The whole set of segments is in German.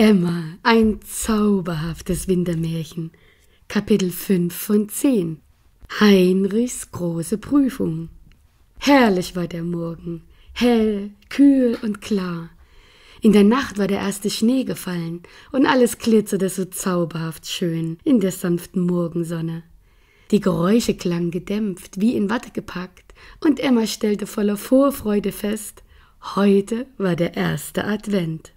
Emma, ein zauberhaftes Wintermärchen. Kapitel 5 von 10 Heinrichs große Prüfung. Herrlich war der Morgen, hell, kühl und klar. In der Nacht war der erste Schnee gefallen und alles glitzerte so zauberhaft schön in der sanften Morgensonne. Die Geräusche klangen gedämpft, wie in Watte gepackt, und Emma stellte voller Vorfreude fest, heute war der erste Advent.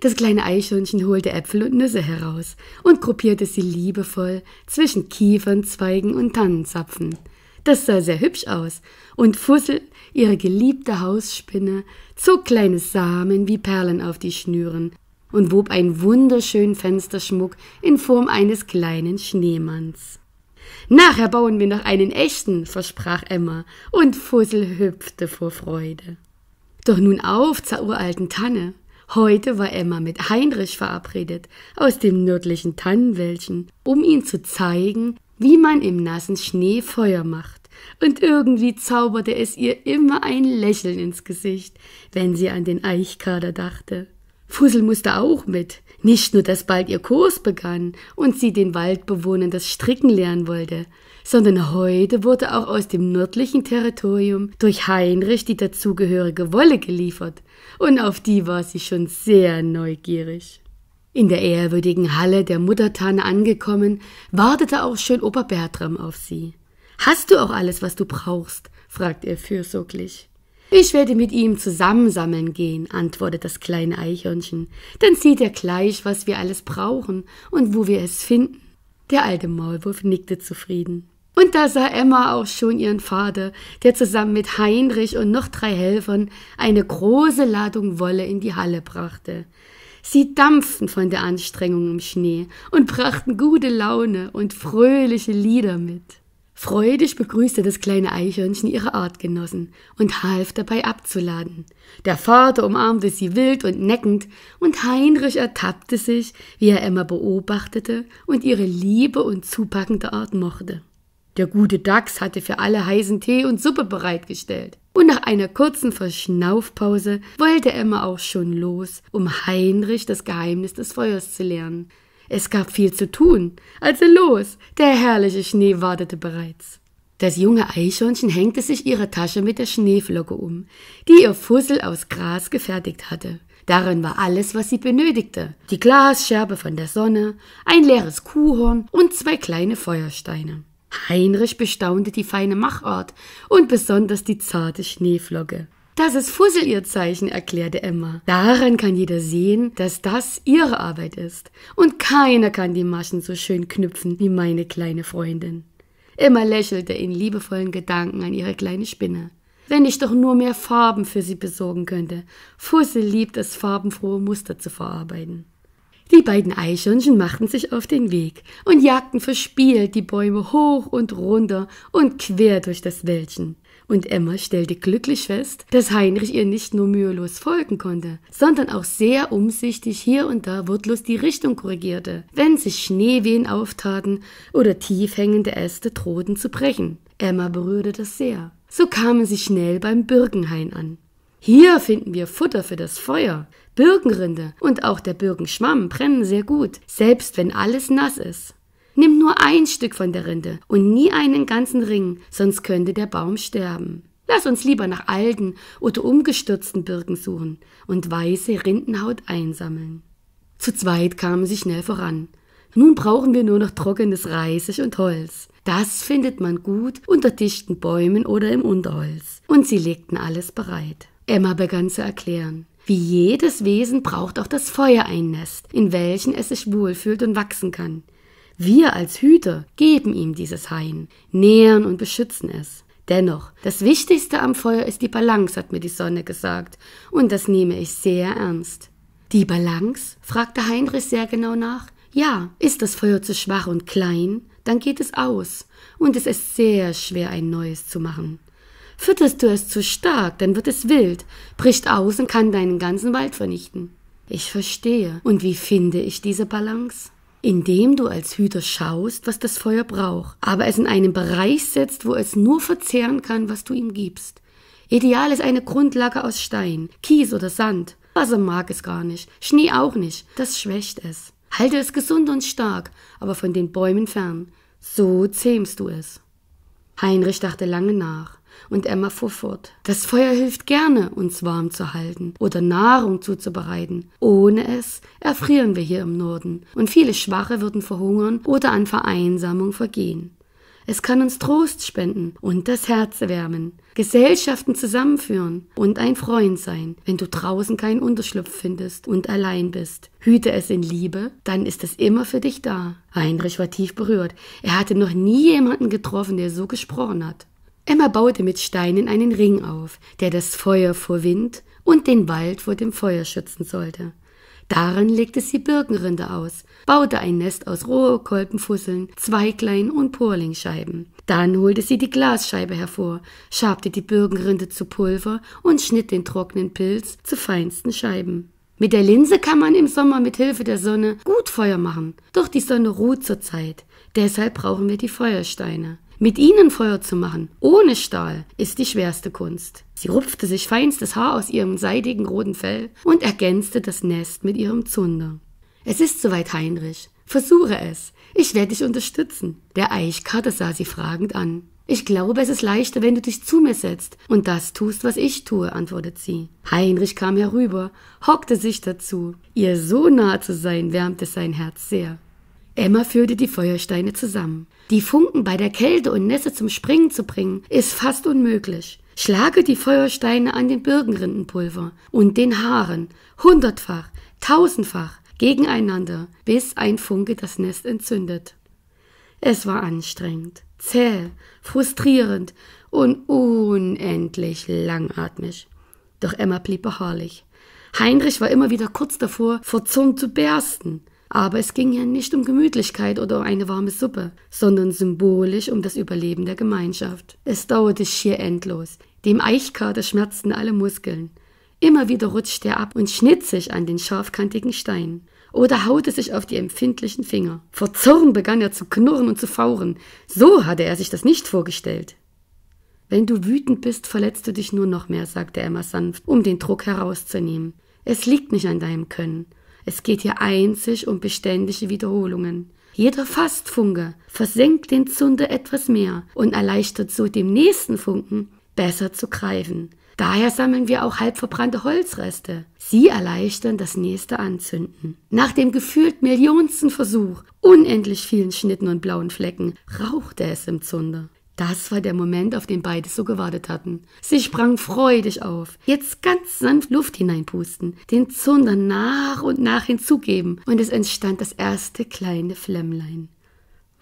Das kleine Eichhörnchen holte Äpfel und Nüsse heraus und gruppierte sie liebevoll zwischen Kiefernzweigen und Tannenzapfen. Das sah sehr hübsch aus, und Fussel, ihre geliebte Hausspinne, zog kleine Samen wie Perlen auf die Schnüren und wob einen wunderschönen Fensterschmuck in Form eines kleinen Schneemanns. Nachher bauen wir noch einen echten, versprach Emma, und Fussel hüpfte vor Freude. Doch nun auf zur uralten Tanne, Heute war Emma mit Heinrich verabredet aus dem nördlichen Tannenwäldchen, um ihn zu zeigen, wie man im nassen Schnee Feuer macht. Und irgendwie zauberte es ihr immer ein Lächeln ins Gesicht, wenn sie an den Eichkader dachte. Fussel musste auch mit. Nicht nur, dass bald ihr Kurs begann und sie den Waldbewohnern das Stricken lernen wollte, sondern heute wurde auch aus dem nördlichen Territorium durch Heinrich die dazugehörige Wolle geliefert, und auf die war sie schon sehr neugierig. In der ehrwürdigen Halle der Muttertanne angekommen, wartete auch schön Opa Bertram auf sie. Hast du auch alles, was du brauchst? fragte er fürsorglich. Ich werde mit ihm zusammensammeln gehen, antwortet das kleine Eichhörnchen. Dann sieht er gleich, was wir alles brauchen und wo wir es finden. Der alte Maulwurf nickte zufrieden. Und da sah Emma auch schon ihren Vater, der zusammen mit Heinrich und noch drei Helfern eine große Ladung Wolle in die Halle brachte. Sie dampften von der Anstrengung im Schnee und brachten gute Laune und fröhliche Lieder mit. Freudig begrüßte das kleine Eichhörnchen ihre Artgenossen und half dabei abzuladen. Der Vater umarmte sie wild und neckend, und Heinrich ertappte sich, wie er Emma beobachtete und ihre liebe und zupackende Art mochte. Der gute Dachs hatte für alle heißen Tee und Suppe bereitgestellt, und nach einer kurzen Verschnaufpause wollte Emma auch schon los, um Heinrich das Geheimnis des Feuers zu lernen, es gab viel zu tun. Also los, der herrliche Schnee wartete bereits. Das junge Eichhörnchen hängte sich ihre Tasche mit der Schneeflocke um, die ihr Fussel aus Gras gefertigt hatte. Darin war alles, was sie benötigte. Die Glasscherbe von der Sonne, ein leeres Kuhhorn und zwei kleine Feuersteine. Heinrich bestaunte die feine Machart und besonders die zarte Schneeflocke. Das ist Fussel ihr Zeichen, erklärte Emma. Daran kann jeder sehen, dass das ihre Arbeit ist. Und keiner kann die Maschen so schön knüpfen wie meine kleine Freundin. Emma lächelte in liebevollen Gedanken an ihre kleine Spinne. Wenn ich doch nur mehr Farben für sie besorgen könnte. Fussel liebt es, farbenfrohe Muster zu verarbeiten. Die beiden Eichhörnchen machten sich auf den Weg und jagten verspielt die Bäume hoch und runter und quer durch das Wäldchen und Emma stellte glücklich fest, dass Heinrich ihr nicht nur mühelos folgen konnte, sondern auch sehr umsichtig hier und da wortlos die Richtung korrigierte, wenn sich Schneewehen auftaten oder tief hängende Äste drohten zu brechen. Emma berührte das sehr. So kamen sie schnell beim Birkenhain an. Hier finden wir Futter für das Feuer. Birkenrinde und auch der Birkenschwamm brennen sehr gut, selbst wenn alles nass ist. Nimm nur ein Stück von der Rinde und nie einen ganzen Ring, sonst könnte der Baum sterben. Lass uns lieber nach alten oder umgestürzten Birken suchen und weiße Rindenhaut einsammeln. Zu zweit kamen sie schnell voran. Nun brauchen wir nur noch trockenes Reisig und Holz. Das findet man gut unter dichten Bäumen oder im Unterholz. Und sie legten alles bereit. Emma begann zu erklären. Wie jedes Wesen braucht auch das Feuer ein Nest, in welchem es sich wohlfühlt und wachsen kann. Wir als Hüter geben ihm dieses Hain, nähren und beschützen es. Dennoch, das Wichtigste am Feuer ist die Balance, hat mir die Sonne gesagt, und das nehme ich sehr ernst. Die Balance? fragte Heinrich sehr genau nach. Ja, ist das Feuer zu schwach und klein, dann geht es aus, und es ist sehr schwer, ein neues zu machen. Fütterst du es zu stark, dann wird es wild, bricht aus und kann deinen ganzen Wald vernichten. Ich verstehe. Und wie finde ich diese Balance? indem du als Hüter schaust, was das Feuer braucht, aber es in einen Bereich setzt, wo es nur verzehren kann, was du ihm gibst. Ideal ist eine Grundlage aus Stein, Kies oder Sand. Wasser mag es gar nicht, Schnee auch nicht, das schwächt es. Halte es gesund und stark, aber von den Bäumen fern. So zähmst du es. Heinrich dachte lange nach und Emma fuhr fort. Das Feuer hilft gerne, uns warm zu halten oder Nahrung zuzubereiten. Ohne es erfrieren wir hier im Norden und viele Schwache würden verhungern oder an Vereinsamung vergehen. Es kann uns Trost spenden und das Herz wärmen, Gesellschaften zusammenführen und ein Freund sein, wenn du draußen keinen Unterschlupf findest und allein bist. Hüte es in Liebe, dann ist es immer für dich da. Heinrich war tief berührt. Er hatte noch nie jemanden getroffen, der so gesprochen hat. Emma baute mit Steinen einen Ring auf, der das Feuer vor Wind und den Wald vor dem Feuer schützen sollte. Darin legte sie Birkenrinde aus, baute ein Nest aus Rohkolbenfusseln, Zweiglein und Porlingscheiben. Dann holte sie die Glasscheibe hervor, schabte die Birkenrinde zu Pulver und schnitt den trockenen Pilz zu feinsten Scheiben. Mit der Linse kann man im Sommer mit Hilfe der Sonne gut Feuer machen, doch die Sonne ruht zur Zeit. Deshalb brauchen wir die Feuersteine. Mit ihnen Feuer zu machen, ohne Stahl, ist die schwerste Kunst. Sie rupfte sich feinstes Haar aus ihrem seidigen roten Fell und ergänzte das Nest mit ihrem Zunder. Es ist soweit, Heinrich. Versuche es. Ich werde dich unterstützen. Der Eichkater sah sie fragend an. Ich glaube, es ist leichter, wenn du dich zu mir setzt und das tust, was ich tue, antwortet sie. Heinrich kam herüber, hockte sich dazu. Ihr so nahe zu sein, wärmte sein Herz sehr. Emma führte die Feuersteine zusammen. Die Funken bei der Kälte und Nässe zum Springen zu bringen, ist fast unmöglich. Schlage die Feuersteine an dem Birkenrindenpulver und den Haaren hundertfach, tausendfach gegeneinander, bis ein Funke das Nest entzündet. Es war anstrengend, zäh, frustrierend und unendlich langatmig. Doch Emma blieb beharrlich. Heinrich war immer wieder kurz davor, vor Zorn zu bersten. Aber es ging ja nicht um Gemütlichkeit oder eine warme Suppe, sondern symbolisch um das Überleben der Gemeinschaft. Es dauerte schier endlos. Dem Eichkater schmerzten alle Muskeln. Immer wieder rutschte er ab und schnitt sich an den scharfkantigen Stein oder haute sich auf die empfindlichen Finger. Vor Zorn begann er zu knurren und zu fauren. So hatte er sich das nicht vorgestellt. Wenn du wütend bist, verletzt du dich nur noch mehr, sagte Emma sanft, um den Druck herauszunehmen. Es liegt nicht an deinem Können. Es geht hier einzig um beständige Wiederholungen. Jeder Fastfunke versenkt den Zunder etwas mehr und erleichtert so dem nächsten Funken besser zu greifen. Daher sammeln wir auch halbverbrannte Holzreste. Sie erleichtern das nächste Anzünden. Nach dem gefühlt millionsten Versuch, unendlich vielen Schnitten und blauen Flecken, rauchte es im Zunder. Das war der Moment, auf den beide so gewartet hatten. Sie sprang freudig auf. Jetzt ganz sanft Luft hineinpusten, den Zunder nach und nach hinzugeben, und es entstand das erste kleine Flämmlein.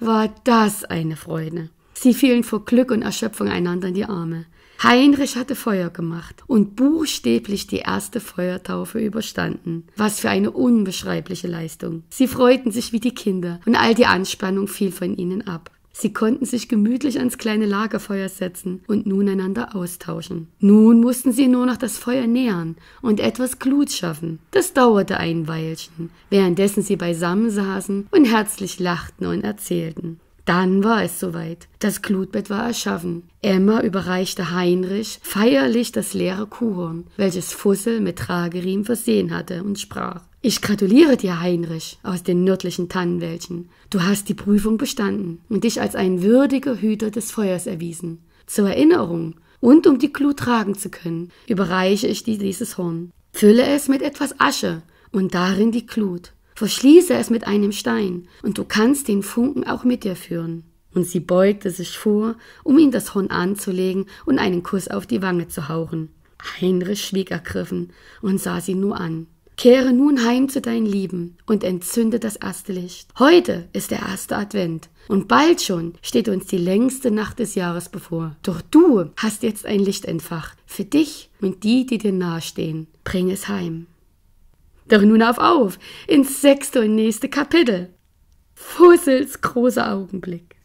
War das eine Freude. Sie fielen vor Glück und Erschöpfung einander in die Arme. Heinrich hatte Feuer gemacht und buchstäblich die erste Feuertaufe überstanden. Was für eine unbeschreibliche Leistung. Sie freuten sich wie die Kinder und all die Anspannung fiel von ihnen ab. Sie konnten sich gemütlich ans kleine Lagerfeuer setzen und nun einander austauschen. Nun mussten sie nur noch das Feuer nähern und etwas Glut schaffen. Das dauerte ein Weilchen, währenddessen sie beisammen saßen und herzlich lachten und erzählten. Dann war es soweit. Das Glutbett war erschaffen. Emma überreichte Heinrich feierlich das leere Kuhhorn, welches Fussel mit Trageriemen versehen hatte, und sprach. Ich gratuliere dir, Heinrich, aus den nördlichen Tannenwäldchen. Du hast die Prüfung bestanden und dich als ein würdiger Hüter des Feuers erwiesen. Zur Erinnerung und um die Glut tragen zu können, überreiche ich dir dieses Horn. Fülle es mit etwas Asche und darin die Glut. Verschließe es mit einem Stein, und du kannst den Funken auch mit dir führen. Und sie beugte sich vor, um ihm das Horn anzulegen und einen Kuss auf die Wange zu hauchen. Heinrich schwieg ergriffen und sah sie nur an. Kehre nun heim zu deinen Lieben und entzünde das erste Licht. Heute ist der erste Advent und bald schon steht uns die längste Nacht des Jahres bevor. Doch du hast jetzt ein Licht entfacht für dich und die, die dir nahestehen. Bring es heim. Doch nun auf auf, ins sechste und nächste Kapitel. Fussels großer Augenblick.